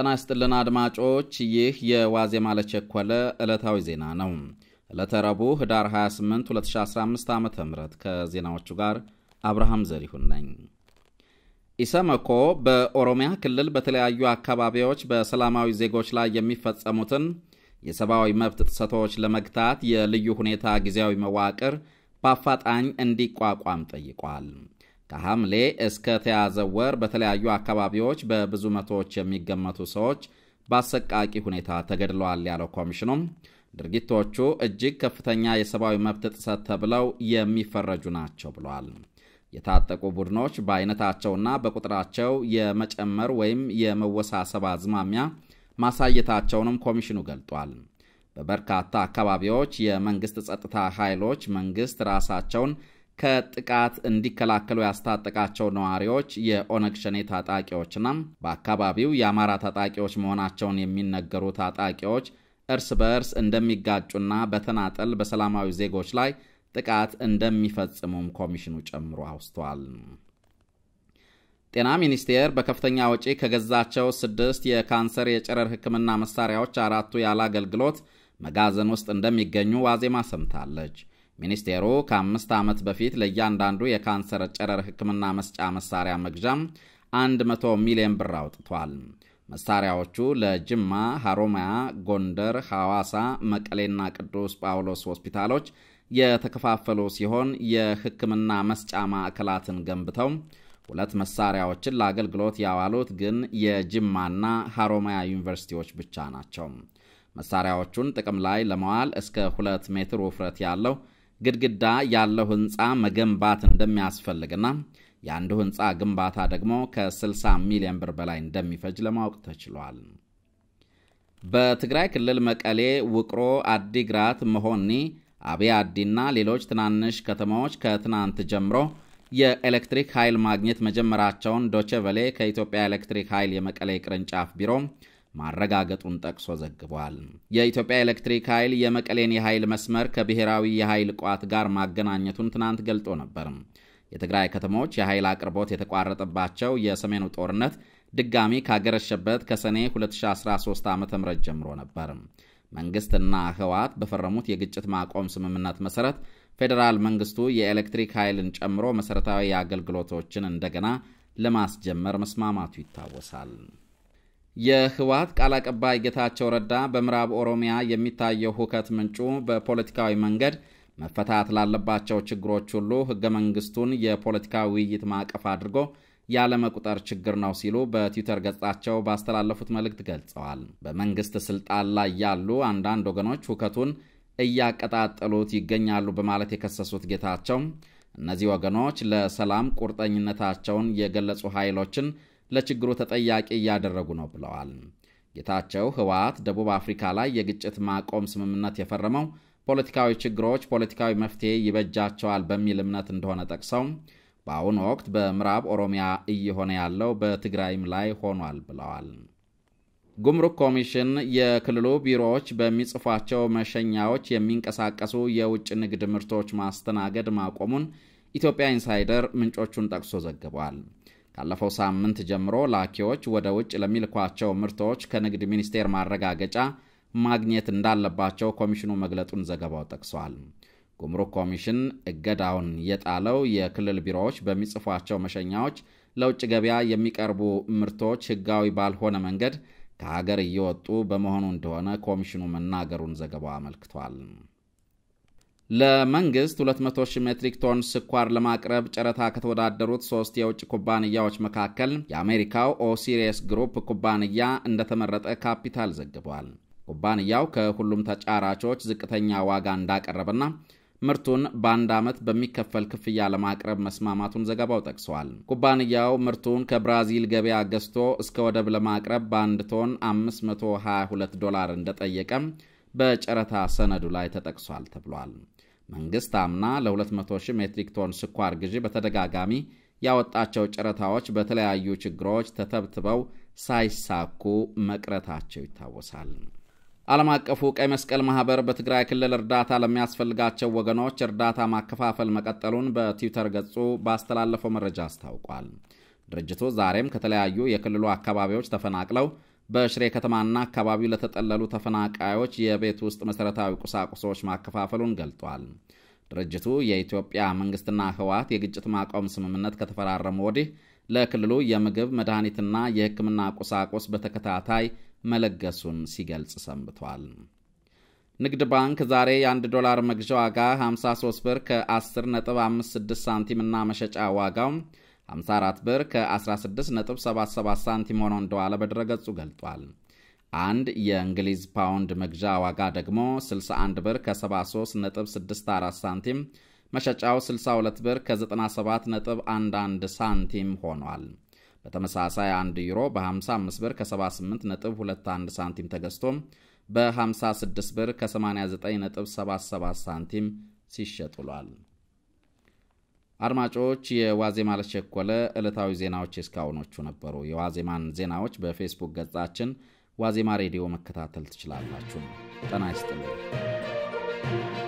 ጤና ይስጥልን አድማጮች፣ ይህ የዋዜማ ለቸኮለ ዕለታዊ ዜና ነው። ዕለተ ረቡዕ ህዳር 28 2015 ዓ ም ከዜናዎቹ ጋር አብርሃም ዘሪሁን ነኝ። ኢሰመኮ በኦሮሚያ ክልል በተለያዩ አካባቢዎች በሰላማዊ ዜጎች ላይ የሚፈጸሙትን የሰብአዊ መብት ጥሰቶች ለመግታት የልዩ ሁኔታ ጊዜያዊ መዋቅር በአፋጣኝ እንዲቋቋም ጠይቋል። ከሐምሌ እስከ ተያዘ ወር በተለያዩ አካባቢዎች በብዙ መቶዎች የሚገመቱ ሰዎች በአሰቃቂ ሁኔታ ተገድለዋል ያለው ኮሚሽኑም ድርጊቶቹ እጅግ ከፍተኛ የሰብአዊ መብት ጥሰት ተብለው የሚፈረጁ ናቸው ብለዋል። የታጠቁ ቡድኖች በአይነታቸውና በቁጥራቸው የመጨመር ወይም የመወሳሰብ አዝማሚያ ማሳየታቸውንም ኮሚሽኑ ገልጧል። በበርካታ አካባቢዎች የመንግሥት ጸጥታ ኃይሎች መንግሥት ራሳቸውን ከጥቃት እንዲከላከሉ ያስታጠቃቸው ነዋሪዎች የኦነግ ሸኔ ታጣቂዎችና በአካባቢው የአማራ ታጣቂዎች መሆናቸውን የሚነገሩ ታጣቂዎች እርስ በእርስ እንደሚጋጩና በተናጠል በሰላማዊ ዜጎች ላይ ጥቃት እንደሚፈጽሙም ኮሚሽኑ ጨምሮ አውስተዋል። ጤና ሚኒስቴር በከፍተኛ ወጪ ከገዛቸው ስድስት የካንሰር የጨረር ሕክምና መሳሪያዎች አራቱ ያለ አገልግሎት መጋዘን ውስጥ እንደሚገኙ ዋዜማ ሰምታለች። ሚኒስቴሩ ከአምስት ዓመት በፊት ለእያንዳንዱ የካንሰር ጨረር ሕክምና መስጫ መሳሪያ መግዣም 100 ሚሊዮን ብር አውጥቷል። መሳሪያዎቹ ለጅማ፣ ሐሮማያ፣ ጎንደር፣ ሐዋሳ፣ መቀሌና ቅዱስ ጳውሎስ ሆስፒታሎች የተከፋፈሉ ሲሆን የሕክምና መስጫ ማዕከላትን ገንብተው ሁለት መሳሪያዎችን ለአገልግሎት ያዋሉት ግን የጅማና ሐሮማያ ዩኒቨርሲቲዎች ብቻ ናቸው። መሳሪያዎቹን ጥቅም ላይ ለመዋል እስከ ሁለት ሜትር ውፍረት ያለው ግድግዳ ያለው ህንፃ መገንባት እንደሚያስፈልግና የአንዱ ህንፃ ግንባታ ደግሞ ከ60 ሚሊዮን ብር በላይ እንደሚፈጅ ለማወቅ ተችሏል። በትግራይ ክልል መቀሌ፣ ውቅሮ፣ አዲግራት፣ መሆኒ፣ አብያ አዲና ሌሎች ትናንሽ ከተማዎች ከትናንት ጀምሮ የኤሌክትሪክ ኃይል ማግኘት መጀመራቸውን ዶቼ ከኢትዮጵያ ኤሌክትሪክ ኃይል የመቀሌ ቅርንጫፍ ቢሮ ማረጋገጡን ጠቅሶ ዘግቧል። የኢትዮጵያ ኤሌክትሪክ ኃይል የመቀሌን የኃይል መስመር ከብሔራዊ የኃይል ቋት ጋር ማገናኘቱን ትናንት ገልጦ ነበር። የትግራይ ከተሞች የኃይል አቅርቦት የተቋረጠባቸው የሰሜኑ ጦርነት ድጋሚ ካገረሸበት ከሰኔ 2013 ዓ ም ጀምሮ ነበር። መንግስትና ህወሓት በፈረሙት የግጭት ማቆም ስምምነት መሠረት ፌዴራል መንግስቱ የኤሌክትሪክ ኃይልን ጨምሮ መሠረታዊ አገልግሎቶችን እንደገና ለማስጀመር መስማማቱ ይታወሳል። የህወሀት ቃል አቀባይ ጌታቸው ረዳ በምዕራብ ኦሮሚያ የሚታየው ሁከት ምንጩ በፖለቲካዊ መንገድ መፈታት ላለባቸው ችግሮች ሁሉ ህገ መንግስቱን የፖለቲካ ውይይት ማዕቀፍ አድርጎ ያለመቁጠር ችግር ነው ሲሉ በትዊተር ገጻቸው ባስተላለፉት መልእክት ገልጸዋል። በመንግስት ስልጣን ላይ ያሉ አንዳንድ ወገኖች ሁከቱን እያቀጣጠሉት ይገኛሉ በማለት የከሰሱት ጌታቸው እነዚህ ወገኖች ለሰላም ቁርጠኝነታቸውን የገለጹ ኃይሎችን ለችግሩ ተጠያቂ እያደረጉ ነው ብለዋል። ጌታቸው ህወሓት ደቡብ አፍሪካ ላይ የግጭት ማቆም ስምምነት የፈረመው ፖለቲካዊ ችግሮች ፖለቲካዊ መፍትሄ ይበጃቸዋል በሚል እምነት እንደሆነ ጠቅሰው በአሁኑ ወቅት በምዕራብ ኦሮሚያ እየሆነ ያለው በትግራይም ላይ ሆኗል ብለዋል። ጉምሩክ ኮሚሽን የክልሉ ቢሮዎች በሚጽፏቸው መሸኛዎች የሚንቀሳቀሱ የውጭ ንግድ ምርቶች ማስተናገድ ማቆሙን ኢትዮጵያ ኢንሳይደር ምንጮቹን ጠቅሶ ዘግቧል። ካለፈው ሳምንት ጀምሮ ላኪዎች ወደ ውጭ ለሚልኳቸው ምርቶች ከንግድ ሚኒስቴር ማረጋገጫ ማግኘት እንዳለባቸው ኮሚሽኑ መግለጡን ዘገባው ጠቅሷል። ጉምሩክ ኮሚሽን እገዳውን የጣለው የክልል ቢሮዎች በሚጽፏቸው መሸኛዎች ለውጭ ገበያ የሚቀርቡ ምርቶች ሕጋዊ ባልሆነ መንገድ ከሀገር እየወጡ በመሆኑ እንደሆነ ኮሚሽኑ መናገሩን ዘገባው አመልክቷል። ለመንግስት 200 ሺህ ሜትሪክ ቶን ስኳር ለማቅረብ ጨረታ ከተወዳደሩት ሶስት የውጭ ኩባንያዎች መካከል የአሜሪካው ኦሲሪየስ ግሩፕ ኩባንያ እንደተመረጠ ካፒታል ዘግቧል። ኩባንያው ከሁሉም ተጫራቾች ዝቅተኛ ዋጋ እንዳቀረበና ምርቱን በአንድ ዓመት በሚከፈል ክፍያ ለማቅረብ መስማማቱን ዘገባው ጠቅሷል። ኩባንያው ምርቱን ከብራዚል ገበያ ገዝቶ እስከ ወደብ ለማቅረብ በአንድ ቶን 522 ዶላር እንደጠየቀም በጨረታ ሰነዱ ላይ ተጠቅሷል ተብሏል። መንግሥት አምና ለ200 ሺህ ሜትሪክ ቶን ስኳር ግዢ በተደጋጋሚ ያወጣቸው ጨረታዎች በተለያዩ ችግሮች ተተብትበው ሳይሳኩ መቅረታቸው ይታወሳል። ዓለም አቀፉ ቀይ መስቀል ማኅበር በትግራይ ክልል እርዳታ ለሚያስፈልጋቸው ወገኖች እርዳታ ማከፋፈል መቀጠሉን በትዊተር ገጹ ባስተላለፈው መረጃ አስታውቋል። ድርጅቱ ዛሬም ከተለያዩ የክልሉ አካባቢዎች ተፈናቅለው በሽሬ ከተማና አካባቢው ለተጠለሉ ተፈናቃዮች የቤት ውስጥ መሠረታዊ ቁሳቁሶች ማከፋፈሉን ገልጧል። ድርጅቱ የኢትዮጵያ መንግስትና ህወሓት የግጭት ማቆም ስምምነት ከተፈራረሙ ወዲህ ለክልሉ የምግብ መድኃኒትና የሕክምና ቁሳቁስ በተከታታይ መለገሱን ሲገልጽ ሰንብቷል። ንግድ ባንክ ዛሬ የ1 ዶላር መግዣ ዋጋ 53 ብር ከ10.56 ሳንቲም እና መሸጫ ዋጋው 54 ብር ከ16.77 ሳንቲም ሆኖ እንደዋለ በድረገጹ ገልጧል። አንድ የእንግሊዝ ፓውንድ መግዣ ዋጋ ደግሞ 61 ብር ከ73.64 ሳንቲም መሸጫው 62 ብር ከ97.11 ሳንቲም ሆኗል። በተመሳሳይ 1 ዩሮ በ55 ብር ከ78.21 ሳንቲም ተገዝቶ በ56 ብር ከ89.77 ሳንቲም ሲሸጥ ውሏል። አድማጮች የዋዜማ ለቸኮለ ዕለታዊ ዜናዎች እስካሁኖቹ ነበሩ። የዋዜማን ዜናዎች በፌስቡክ ገጻችን ዋዜማ ሬዲዮ መከታተል ትችላላችሁ። ጠና ይስጥልኝ።